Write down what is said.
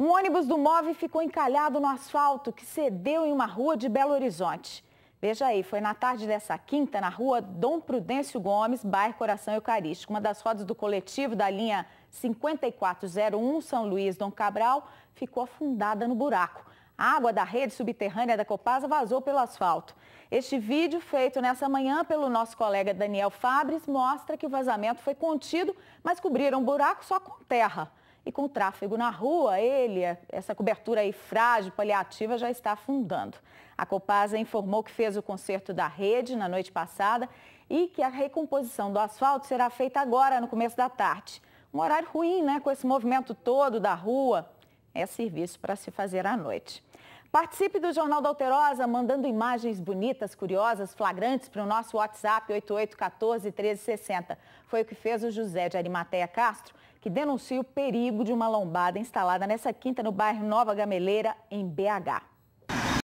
Um ônibus do MOV ficou encalhado no asfalto que cedeu em uma rua de Belo Horizonte. Veja aí, foi na tarde dessa quinta, na rua Dom Prudêncio Gomes, bairro Coração Eucarístico. Uma das rodas do coletivo da linha 5401 São Luís Dom Cabral ficou afundada no buraco. A água da rede subterrânea da Copasa vazou pelo asfalto. Este vídeo, feito nessa manhã pelo nosso colega Daniel Fabres, mostra que o vazamento foi contido, mas cobriram o buraco só com terra. E com o tráfego na rua, ele, essa cobertura aí frágil, paliativa, já está afundando. A Copasa informou que fez o conserto da rede na noite passada e que a recomposição do asfalto será feita agora, no começo da tarde. Um horário ruim, né, com esse movimento todo da rua. É serviço para se fazer à noite. Participe do Jornal da Alterosa, mandando imagens bonitas, curiosas, flagrantes para o nosso WhatsApp 8814-1360. Foi o que fez o José de Arimateia Castro, que denuncia o perigo de uma lombada instalada nessa quinta no bairro Nova Gameleira, em BH.